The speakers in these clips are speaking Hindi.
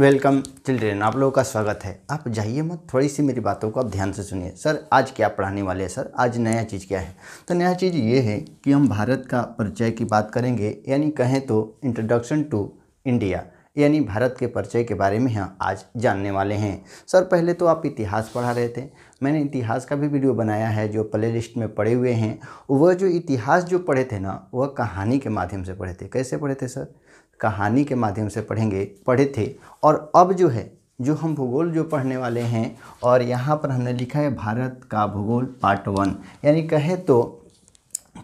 वेलकम चिल्ड्रेन आप लोगों का स्वागत है आप जाइए मत थोड़ी सी मेरी बातों को आप ध्यान से सुनिए सर आज क्या पढ़ाने वाले हैं सर आज नया चीज़ क्या है तो नया चीज़ ये है कि हम भारत का परिचय की बात करेंगे यानी कहें तो इंट्रोडक्शन टू इंडिया यानी भारत के परिचय के बारे में हम आज जानने वाले हैं सर पहले तो आप इतिहास पढ़ा रहे थे मैंने इतिहास का भी वीडियो बनाया है जो प्ले लिस्ट में पढ़े हुए हैं वह जो इतिहास जो पढ़े थे ना वह कहानी के माध्यम से पढ़े थे कैसे पढ़े थे सर कहानी के माध्यम से पढ़ेंगे पढ़े थे और अब जो है जो हम भूगोल जो पढ़ने वाले हैं और यहाँ पर हमने लिखा है भारत का भूगोल पार्ट वन यानी कहे तो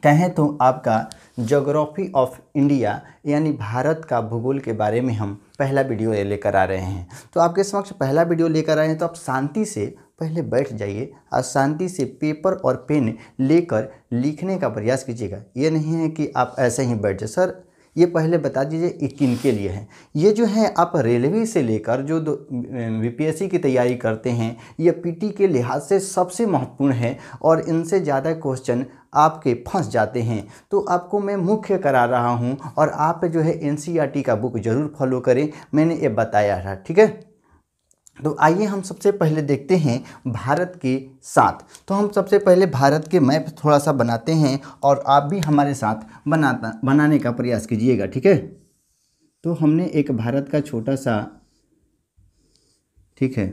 कहें तो आपका जोग्राफी ऑफ इंडिया यानी भारत का भूगोल के बारे में हम पहला वीडियो लेकर आ रहे हैं तो आपके समक्ष पहला वीडियो लेकर आए हैं तो आप शांति से पहले बैठ जाइए और शांति से पेपर और पेन लेकर लिखने का प्रयास कीजिएगा ये नहीं है कि आप ऐसे ही बैठ जाए सर ये पहले बता दीजिए किन के लिए हैं ये जो है आप रेलवे से लेकर जो यूपीएससी की तैयारी करते हैं ये पीटी के लिहाज से सबसे महत्वपूर्ण है और इनसे ज़्यादा क्वेश्चन आपके फंस जाते हैं तो आपको मैं मुख्य करा रहा हूँ और आप जो है एन e का बुक ज़रूर फॉलो करें मैंने ये बताया था ठीक है तो आइए हम सबसे पहले देखते हैं भारत के साथ तो हम सबसे पहले भारत के मैप थोड़ा सा बनाते हैं और आप भी हमारे साथ बनाता बनाने का प्रयास कीजिएगा ठीक है तो हमने एक भारत का छोटा सा ठीक है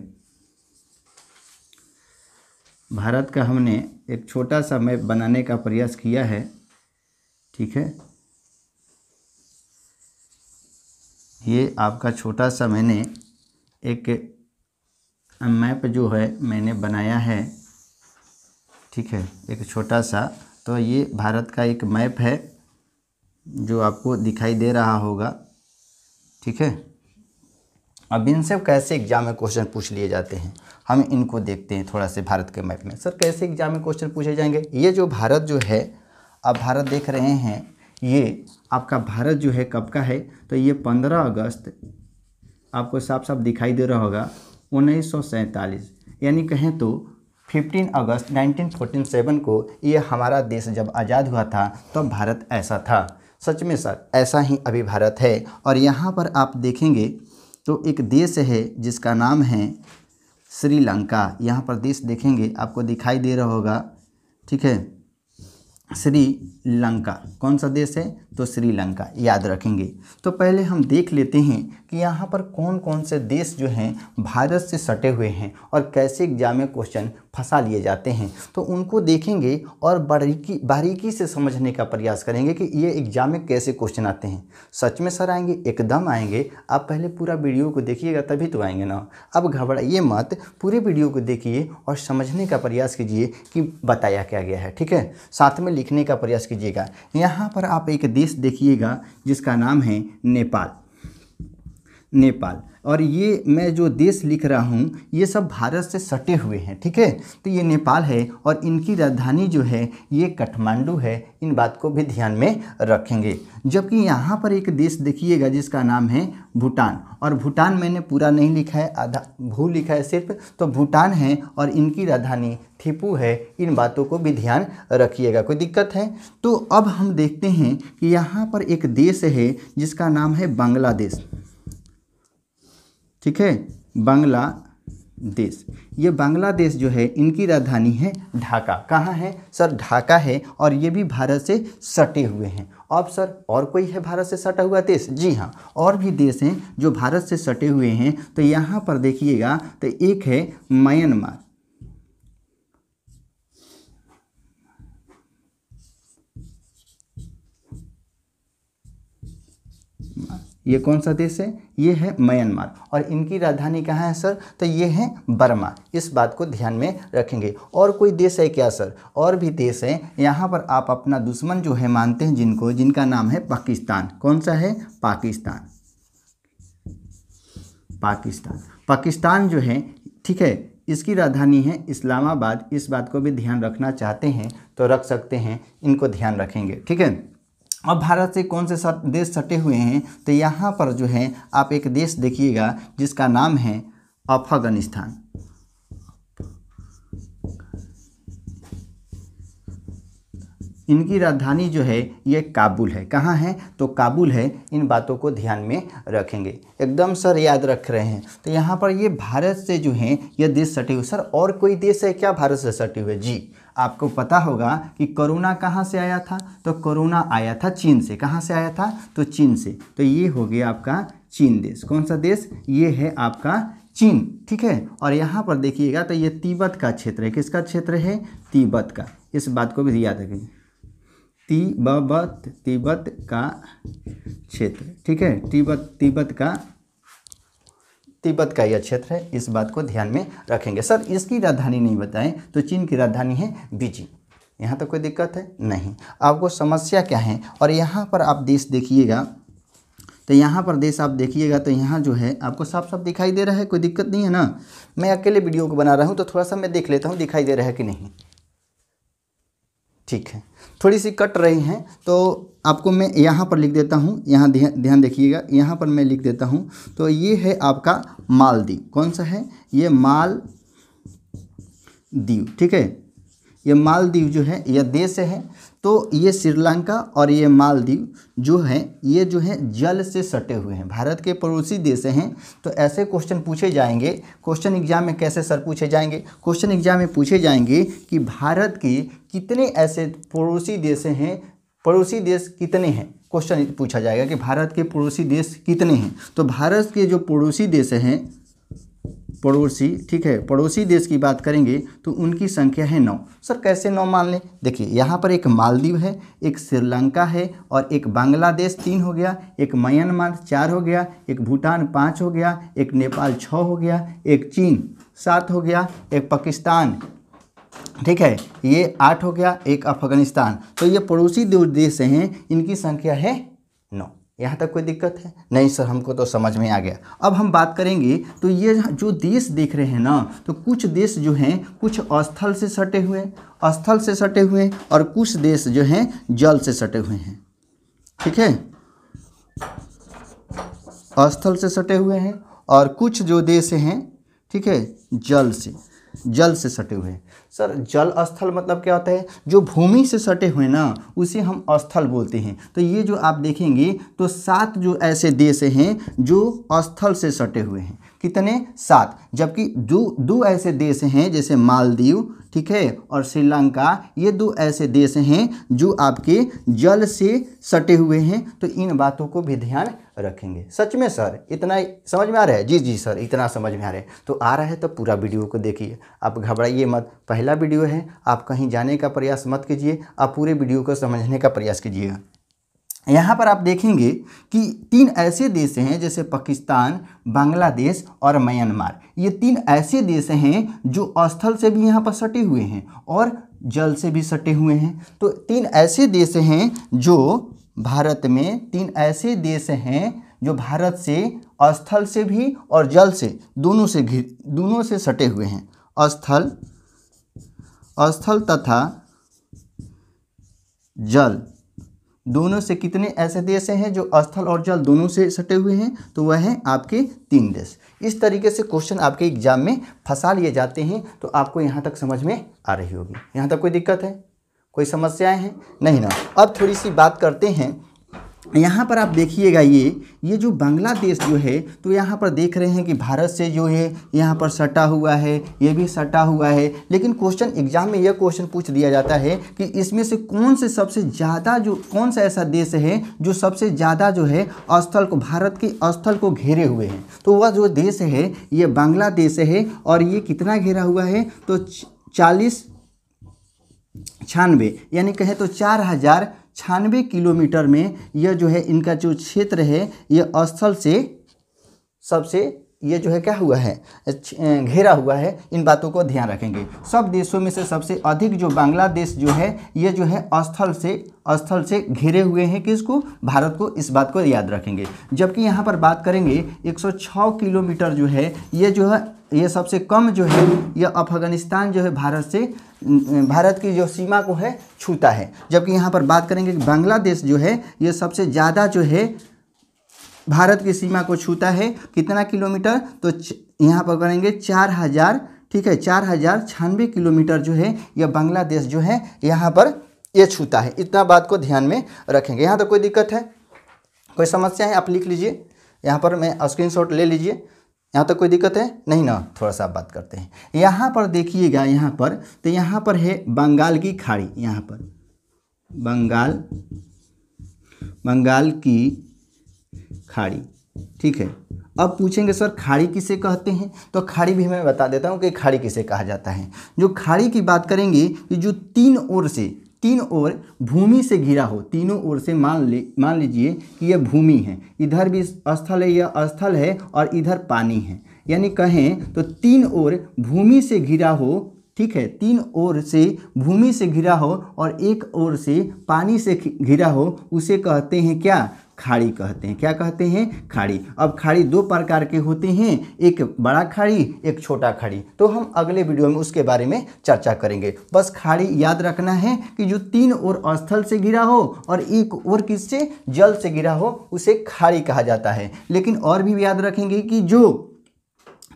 भारत का हमने एक छोटा सा मैप बनाने का प्रयास किया है ठीक है ये आपका छोटा सा मैंने एक मैप जो है मैंने बनाया है ठीक है एक छोटा सा तो ये भारत का एक मैप है जो आपको दिखाई दे रहा होगा ठीक है अब इनसे कैसे एग्जाम में क्वेश्चन पूछ लिए जाते हैं हम इनको देखते हैं थोड़ा से भारत के मैप में सर कैसे एग्जाम में क्वेश्चन पूछे जाएंगे ये जो भारत जो है अब भारत देख रहे हैं ये आपका भारत जो है कब का है तो ये पंद्रह अगस्त आपको साफ साफ दिखाई दे रहा होगा उन्नीस यानी कहें तो 15 अगस्त 1947 को ये हमारा देश जब आज़ाद हुआ था तब तो भारत ऐसा था सच में सर ऐसा ही अभी भारत है और यहाँ पर आप देखेंगे तो एक देश है जिसका नाम है श्रीलंका यहाँ पर देश देखेंगे आपको दिखाई दे रहा होगा ठीक है श्रीलंका कौन सा देश है तो श्रीलंका याद रखेंगे तो पहले हम देख लेते हैं कि यहाँ पर कौन कौन से देश जो हैं भारत से सटे हुए हैं और कैसे एग्जाम में क्वेश्चन फंसा लिए जाते हैं तो उनको देखेंगे और बारीकी बारीकी से समझने का प्रयास करेंगे कि ये एग्जाम में कैसे क्वेश्चन आते हैं सच में सर आएंगे एकदम आएंगे आप पहले पूरा वीडियो को देखिएगा तभी तो आएंगे ना अब घबराइए मत पूरे वीडियो को देखिए और समझने का प्रयास कीजिए कि बताया क्या गया है ठीक है साथ में लिखने का प्रयास कीजिएगा यहाँ पर आप एक देश देखिएगा जिसका नाम है नेपाल नेपाल और ये मैं जो देश लिख रहा हूँ ये सब भारत से सटे हुए हैं ठीक है तो ये नेपाल है और इनकी राजधानी जो है ये काठमांडू है इन बात को भी ध्यान में रखेंगे जबकि यहाँ पर एक देश देखिएगा जिसका नाम है भूटान और भूटान मैंने पूरा नहीं लिखा है आधा भू लिखा है सिर्फ तो भूटान है और इनकी राजधानी थिपू है इन बातों को भी ध्यान रखिएगा कोई दिक्कत है तो अब हम देखते हैं कि यहाँ पर एक देश है जिसका नाम है बांग्लादेश ठीक है बांग्लादेश ये बांग्लादेश जो है इनकी राजधानी है ढाका कहाँ है सर ढाका है और ये भी भारत से सटे हुए हैं अब सर और कोई है भारत से सटा हुआ देश जी हाँ और भी देश हैं जो भारत से सटे हुए हैं तो यहाँ पर देखिएगा तो एक है म्यांमार ये कौन सा देश है ये है म्यांमार और इनकी राजधानी कहाँ है सर तो ये है बर्मा इस बात को ध्यान में रखेंगे और कोई देश है क्या सर और भी देश है यहाँ पर आप अपना दुश्मन जो है मानते हैं जिनको जिनका नाम है पाकिस्तान कौन सा है पाकिस्तान पाकिस्तान पाकिस्तान जो है ठीक है इसकी राजधानी है इस्लामाबाद इस बात को भी ध्यान रखना चाहते हैं तो रख सकते हैं इनको ध्यान रखेंगे ठीक है अब भारत से कौन से सट, देश सटे हुए हैं तो यहाँ पर जो है आप एक देश देखिएगा जिसका नाम है अफगानिस्तान इनकी राजधानी जो है ये काबुल है कहाँ है तो काबुल है इन बातों को ध्यान में रखेंगे एकदम सर याद रख रहे हैं तो यहाँ पर ये भारत से जो है ये देश सटे हुए सर और कोई देश है क्या भारत से सटे हुए जी आपको पता होगा कि कोरोना कहाँ से आया था तो कोरोना आया था चीन से कहाँ से आया था तो चीन से तो ये हो गया आपका चीन देश कौन सा देश ये है आपका चीन ठीक है और यहाँ पर देखिएगा तो ये तिब्बत का क्षेत्र है किसका क्षेत्र है तिब्बत का इस बात को भी याद रखें तिब्बत तिब्बत का क्षेत्र ठीक है तिब्बत तिब्बत का तिब्बत का यह क्षेत्र है इस बात को ध्यान में रखेंगे सर इसकी राजधानी नहीं बताएं तो चीन की राजधानी है बीजिंग यहाँ तो कोई दिक्कत है नहीं आपको समस्या क्या है और यहाँ पर आप देश देखिएगा तो यहाँ पर देश आप देखिएगा तो यहाँ जो है आपको साफ साफ दिखाई दे रहा है कोई दिक्कत नहीं है ना मैं अकेले वीडियो को बना रहा हूँ तो थोड़ा सा मैं देख लेता हूँ दिखाई दे रहा है कि नहीं ठीक है थोड़ी सी कट रही हैं तो आपको मैं यहाँ पर लिख देता हूँ यहाँ ध्यान देखिएगा यहाँ पर मैं लिख देता हूँ तो ये है आपका मालदीव कौन सा है ये माल दीव ठीक है ये मालदीव जो है यह देश है तो ये श्रीलंका और ये मालदीव जो हैं ये जो हैं जल से सटे हुए हैं भारत के पड़ोसी देश हैं तो ऐसे क्वेश्चन पूछे जाएंगे क्वेश्चन एग्जाम में कैसे सर पूछे जाएंगे क्वेश्चन एग्जाम में पूछे जाएंगे कि भारत के कितने ऐसे पड़ोसी देश हैं पड़ोसी देश कितने हैं क्वेश्चन पूछा जाएगा कि भारत के पड़ोसी देश कितने हैं तो भारत के जो पड़ोसी देश हैं पड़ोसी ठीक है पड़ोसी देश की बात करेंगे तो उनकी संख्या है नौ सर कैसे नौ मान लें देखिए यहाँ पर एक मालदीव है एक श्रीलंका है और एक बांग्लादेश तीन हो गया एक म्यांमार चार हो गया एक भूटान पाँच हो गया एक नेपाल छः हो गया एक चीन सात हो गया एक पाकिस्तान ठीक है ये आठ हो गया एक अफगानिस्तान तो ये पड़ोसी दो देश हैं इनकी संख्या है नौ यहाँ तक कोई दिक्कत है नहीं सर हमको तो समझ में आ गया अब हम बात करेंगे तो ये जो देश देख रहे हैं ना तो कुछ देश जो हैं कुछ स्थल से सटे हुए स्थल से सटे हुए और कुछ देश जो हैं जल से सटे हुए हैं ठीक है स्थल से सटे हुए हैं और कुछ जो देश हैं ठीक है जल से जल से सटे हुए हैं सर जल स्थल मतलब क्या होता है जो भूमि से सटे हुए ना उसे हम स्थल बोलते हैं तो ये जो आप देखेंगे तो सात जो ऐसे देश हैं जो स्थल से सटे हुए हैं कितने सात जबकि दो दो ऐसे देश हैं जैसे मालदीव ठीक है और श्रीलंका ये दो ऐसे देश हैं जो आपके जल से सटे हुए हैं तो इन बातों को भी ध्यान रखेंगे सच में सर इतना समझ में आ रहा है जी जी सर इतना समझ में आ रहा है तो आ रहा है तो पूरा वीडियो को देखिए आप घबराइए मत पहला वीडियो है आप कहीं जाने का प्रयास मत कीजिए आप पूरे वीडियो को समझने का प्रयास कीजिएगा यहाँ पर आप देखेंगे कि तीन ऐसे देश हैं जैसे पाकिस्तान बांग्लादेश और म्यांमार ये तीन ऐसे देश हैं जो स्थल से भी यहाँ पर सटे हुए हैं और जल से भी सटे हुए हैं तो तीन ऐसे देश हैं जो भारत में तीन ऐसे देश हैं जो भारत से स्थल से भी और जल से दोनों से घिर दोनों से सटे हुए हैं स्थल स्थल तथा जल दोनों से कितने ऐसे देश हैं जो स्थल और जल दोनों से सटे हुए हैं तो वह हैं आपके तीन देश इस तरीके से क्वेश्चन आपके एग्जाम में फंसा लिए जाते हैं तो आपको यहाँ तक समझ में आ रही होगी यहाँ तक कोई दिक्कत है कोई समस्याएं हैं नहीं ना अब थोड़ी सी बात करते हैं यहाँ पर आप देखिएगा ये ये जो बांग्लादेश जो है तो यहाँ पर देख रहे हैं कि भारत से जो है यहाँ पर सटा हुआ है ये भी सटा हुआ है लेकिन क्वेश्चन एग्जाम में यह क्वेश्चन पूछ दिया जाता है कि इसमें से कौन से सबसे ज़्यादा जो कौन सा ऐसा देश है जो सबसे ज़्यादा जो है स्थल को भारत के स्थल को घेरे हुए हैं तो वह जो देश है ये बांग्लादेश है और ये कितना घेरा हुआ है तो चालीस छियानवे यानी कहें तो चार हज़ार छानवे किलोमीटर में यह जो है इनका जो क्षेत्र है यह स्थल से सबसे ये जो है क्या हुआ है घेरा हुआ है इन बातों को ध्यान रखेंगे सब देशों में से सबसे अधिक जो बांग्लादेश जो है ये जो है स्थल से स्थल से घेरे हुए हैं किसको भारत को इस बात को याद रखेंगे जबकि यहाँ पर बात करेंगे 106 किलोमीटर जो है ये जो है ये सबसे कम जो है यह अफगानिस्तान जो है भारत से भारत की जो सीमा को है छूता है जबकि यहाँ पर बात करेंगे कि बांग्लादेश जो है ये सबसे ज़्यादा जो है भारत की सीमा को छूता है कितना किलोमीटर तो यहाँ पर करेंगे चार हज़ार ठीक है चार हज़ार छानवे किलोमीटर जो है यह बांग्लादेश जो है यहाँ पर ये छूता है इतना बात को ध्यान में रखेंगे यहाँ तो कोई दिक्कत है कोई समस्या है आप लिख लीजिए यहाँ पर मैं स्क्रीन ले लीजिए यहाँ तक कोई दिक्कत है नहीं ना थोड़ा सा बात करते हैं यहाँ पर देखिएगा यहाँ पर तो यहाँ पर है बंगाल की खाड़ी यहाँ पर बंगाल बंगाल की खाड़ी ठीक है अब पूछेंगे सर खाड़ी किसे कहते हैं तो खाड़ी भी मैं बता देता हूँ कि खाड़ी किसे कहा जाता है जो खाड़ी की बात करेंगे तो जो तीन ओर से तीन ओर भूमि से घिरा हो तीनों ओर से मान ले मान लीजिए कि यह भूमि है इधर भी स्थल है यह स्थल है और इधर पानी है यानी कहें तो तीन ओर भूमि से घिरा हो ठीक है तीन ओर से भूमि से घिरा हो और एक ओर से पानी से घिरा हो उसे कहते हैं क्या खाड़ी कहते हैं क्या कहते हैं खाड़ी अब खाड़ी दो प्रकार के होते हैं एक बड़ा खाड़ी एक छोटा खाड़ी तो हम अगले वीडियो में उसके बारे में चर्चा करेंगे बस खाड़ी याद रखना है कि जो तीन ओर स्थल से घिरा हो और एक ओर किससे जल से घिरा हो उसे खाड़ी कहा जाता है लेकिन और भी याद रखेंगे कि जो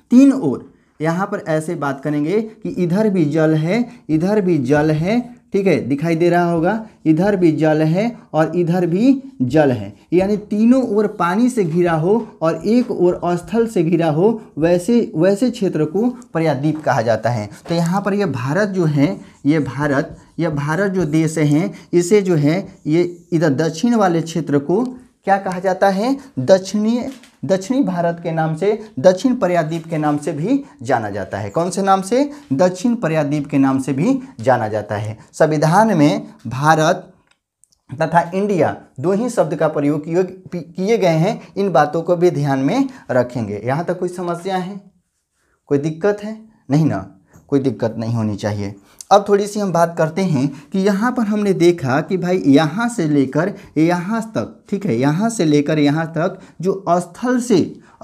तीन ओर यहाँ पर ऐसे बात करेंगे कि इधर भी जल है इधर भी जल है ठीक है दिखाई दे रहा होगा इधर भी जल है और इधर भी जल है यानी तीनों ओर पानी से घिरा हो और एक ओर अस्थल से घिरा हो वैसे वैसे क्षेत्र को प्रयाद्वीप कहा जाता है तो यहाँ पर यह भारत जो है ये भारत यह भारत जो देश है इसे जो है ये इधर दक्षिण वाले क्षेत्र को क्या कहा जाता है दक्षिणी दक्षिणी भारत के नाम से दक्षिण प्रयाद्वीप के नाम से भी जाना जाता है कौन से नाम से दक्षिण प्रयाद्वीप के नाम से भी जाना जाता है संविधान में भारत तथा इंडिया दो ही शब्द का प्रयोग किए गए हैं इन बातों को भी ध्यान में रखेंगे यहाँ तक कोई समस्या है कोई दिक्कत है नहीं ना कोई दिक्कत नहीं होनी चाहिए अब थोड़ी सी हम बात करते हैं कि यहाँ पर हमने देखा कि भाई यहाँ से लेकर यहाँ तक ठीक है यहाँ से लेकर यहाँ तक जो स्थल से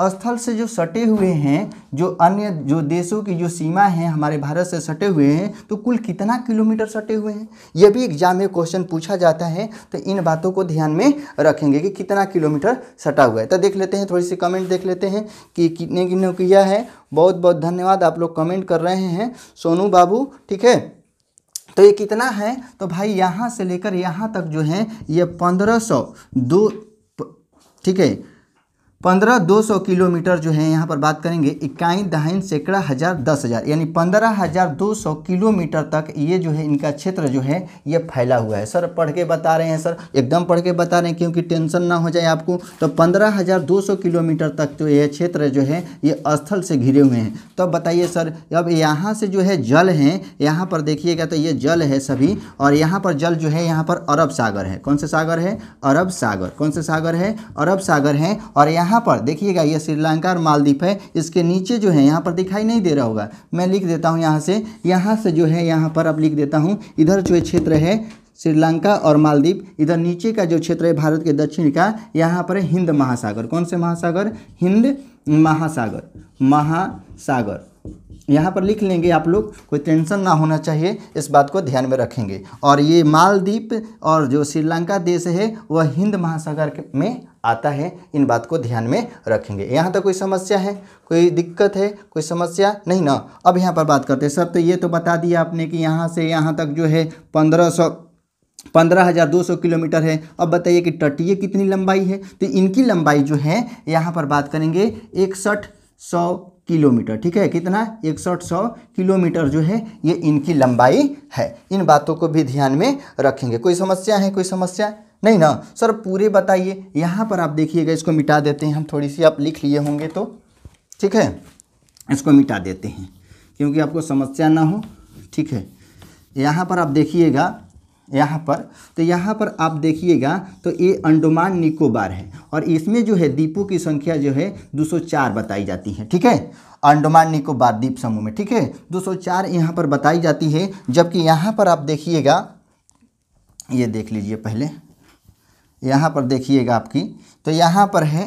स्थल से जो सटे हुए हैं जो अन्य जो देशों की जो सीमा है हमारे भारत से सटे हुए हैं तो कुल कितना किलोमीटर सटे हुए हैं यह भी एग्जाम में क्वेश्चन पूछा जाता है तो इन बातों को ध्यान में रखेंगे कि कितना किलोमीटर सटा हुआ है तो देख लेते हैं थोड़ी सी कमेंट देख लेते हैं कि कितने किन्हों किया है बहुत बहुत धन्यवाद आप लोग कमेंट कर रहे हैं सोनू बाबू ठीक है तो ये कितना है तो भाई यहाँ से लेकर यहाँ तक जो है ये पंद्रह सौ दो ठीक है पंद्रह दो सौ किलोमीटर जो है यहाँ पर बात करेंगे इक्काई दहाइन सैकड़ा हज़ार दस हज़ार यानी पंद्रह हज़ार दो सौ किलोमीटर तक ये जो है इनका क्षेत्र जो है ये फैला हुआ है सर पढ़ के बता रहे हैं सर एकदम पढ़ के बता रहे हैं क्योंकि टेंशन ना हो जाए आपको तो पंद्रह हज़ार दो सौ किलोमीटर तक तो यह क्षेत्र जो है ये स्थल से घिरे हुए हैं तब तो बताइए सर अब यहाँ से जो है जल है यहाँ पर देखिएगा तो ये जल है सभी और यहाँ पर जल जो है यहाँ पर अरब सागर है कौन सा सागर है अरब सागर कौन सा सागर है अरब सागर है और यहाँ यहाँ पर देखिएगा ये श्रीलंका और मालदीप है इसके नीचे जो है यहाँ पर दिखाई नहीं दे रहा होगा मैं लिख देता हूँ यहाँ से यहाँ से जो है यहाँ पर अब लिख देता हूँ इधर जो क्षेत्र है श्रीलंका और मालदीप इधर नीचे का जो क्षेत्र है भारत के दक्षिण का यहाँ पर हिंद महासागर कौन से महासागर हिंद महासागर महासागर यहाँ पर लिख लेंगे आप लोग कोई टेंशन ना होना चाहिए इस बात को ध्यान में रखेंगे और ये मालदीप और जो श्रीलंका देश है वह हिंद महासागर में आता है इन बात को ध्यान में रखेंगे यहाँ तक तो कोई समस्या है कोई दिक्कत है कोई समस्या नहीं ना अब यहाँ पर बात करते हैं सर तो ये तो बता दिया आपने कि यहाँ से यहाँ तक जो है पंद्रह सौ पंद्रह हज़ार दो सौ किलोमीटर है अब बताइए कि तटीय कितनी लंबाई है तो इनकी लंबाई जो है यहाँ पर बात करेंगे इकसठ सौ किलोमीटर ठीक है कितना इकसठ सौ किलोमीटर जो है ये इनकी लंबाई है इन बातों को भी ध्यान में रखेंगे कोई समस्या है कोई समस्या नहीं ना सर पूरे बताइए यहाँ पर आप देखिएगा इसको मिटा देते हैं हम थोड़ी सी आप लिख लिए होंगे तो ठीक है इसको मिटा देते हैं क्योंकि आपको समस्या ना हो ठीक है यहाँ पर आप देखिएगा यहाँ पर तो यहाँ पर आप देखिएगा तो ये अंडमान निकोबार है और इसमें जो है द्वीपों की संख्या जो है 204 बताई जाती है ठीक है अंडमान निकोबार द्वीप समूह में ठीक है 204 यहाँ पर बताई जाती है जबकि यहाँ पर आप देखिएगा ये देख लीजिए पहले यहाँ पर देखिएगा आपकी तो यहाँ पर है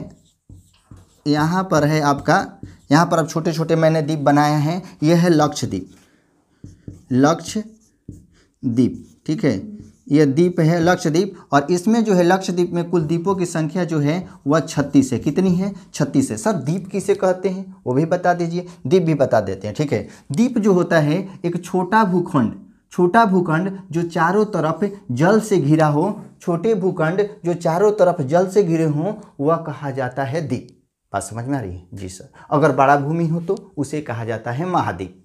यहाँ पर है आपका यहाँ पर आप छोटे छोटे मैंने द्वीप बनाए हैं यह है लक्ष्य लक्षद्वीप ठीक है यह द्वीप है लक्षद्वीप और इसमें जो है लक्षद्वीप में कुल द्वीपों की संख्या जो है वह छत्तीस है कितनी है छत्तीस है सर द्वीप किसे कहते हैं वो भी बता दीजिए द्वीप भी बता देते हैं ठीक है द्वीप जो होता है एक छोटा भूखंड छोटा भूखंड जो चारों तरफ जल से घिरा हो छोटे भूखंड जो चारों तरफ जल से घिरे हों वह कहा जाता है द्वीप बात समझ में आ रही है जी सर अगर बड़ा भूमि हो तो उसे कहा जाता है महाद्वीप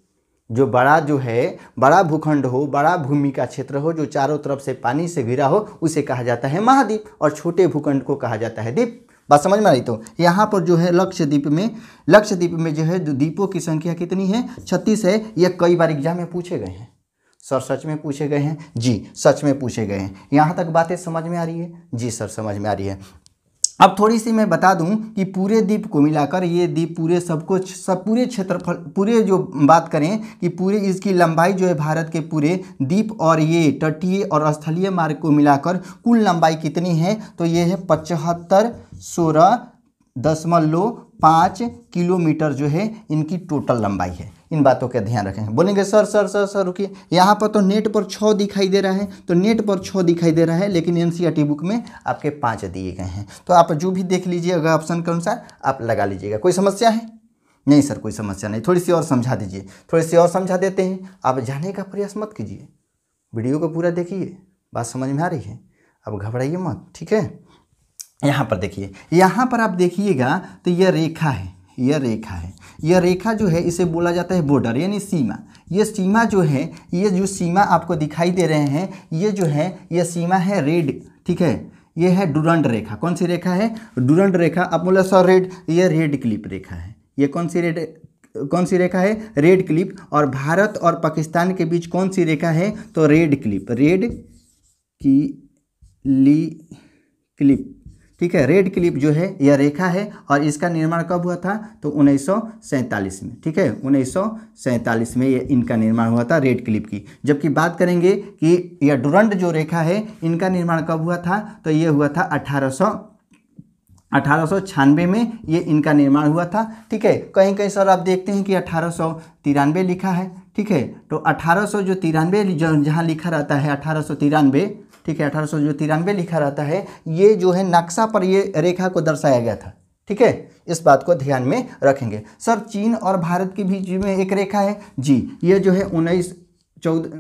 जो बड़ा जो है बड़ा भूखंड हो बड़ा भूमि का क्षेत्र हो जो चारों तरफ से पानी से घिरा हो उसे कहा जाता है महाद्वीप और छोटे भूखंड को कहा जाता है द्वीप बात समझ में आई तो यहाँ पर जो है लक्षद्वीप में लक्षद्वीप में जो है द्वीपों की संख्या कितनी है छत्तीस है यह कई बार एग्जाम में पूछे गए हैं सर सच में पूछे गए हैं जी सच में पूछे गए हैं यहाँ तक बातें समझ में आ रही है जी सर समझ में आ रही है अब थोड़ी सी मैं बता दूं कि पूरे द्वीप को मिलाकर ये द्वीप पूरे सब कुछ सब पूरे क्षेत्रफल पूरे जो बात करें कि पूरे इसकी लंबाई जो है भारत के पूरे द्वीप और ये तटीय और स्थलीय मार्ग को मिलाकर कुल लंबाई कितनी है तो ये है पचहत्तर सोलह दशमलव पाँच किलोमीटर जो है इनकी टोटल लंबाई है इन बातों का ध्यान रखें बोलेंगे सर सर सर सर रुकिए यहाँ पर तो नेट पर छः दिखाई दे रहा है तो नेट पर छः दिखाई दे रहा है लेकिन एन बुक में आपके पाँच दिए गए हैं तो आप जो भी देख लीजिए अगर ऑप्शन के अनुसार आप लगा लीजिएगा कोई समस्या है नहीं सर कोई समस्या नहीं थोड़ी सी और समझा दीजिए थोड़ी सी और समझा देते हैं आप जाने का प्रयास मत कीजिए वीडियो को पूरा देखिए बात समझ में आ रही है अब घबराइए मत ठीक है यहाँ पर देखिए यहाँ पर आप देखिएगा तो यह रेखा है यह रेखा है यह रेखा जो है इसे बोला जाता है बॉर्डर यानी सीमा ये सीमा जो है ये जो सीमा आपको दिखाई दे रहे हैं ये जो है यह सीमा है रेड ठीक है ये है डुरंड रेखा कौन सी रेखा है डुरंड रेखा आप बोला सर रेड यह रेड क्लिप रेखा है ये कौन सी रेड कौन सी रेखा है रेड क्लिप और भारत और पाकिस्तान के बीच कौन सी रेखा है तो रेड क्लिप रेड की ली क्लिप ठीक है रेड क्लिप जो है यह रेखा है और इसका निर्माण कब हुआ था तो उन्नीस में ठीक है उन्नीस में यह इनका निर्माण हुआ था रेड क्लिप की जबकि बात करेंगे कि यह डुरंट जो रेखा है इनका निर्माण कब हुआ था तो यह हुआ था अठारह अठारह में ये इनका निर्माण हुआ था ठीक है कहीं कहीं सर आप देखते हैं कि अठारह लिखा है ठीक है तो अठारह जो तिरानवे जहाँ लिखा रहता है अठारह ठीक है अठारह जो तिरानवे लिखा रहता है ये जो है नक्शा पर ये रेखा को दर्शाया गया था ठीक है इस बात को ध्यान में रखेंगे सर चीन और भारत के बीच में एक रेखा है जी ये जो है उन्नीस चौदह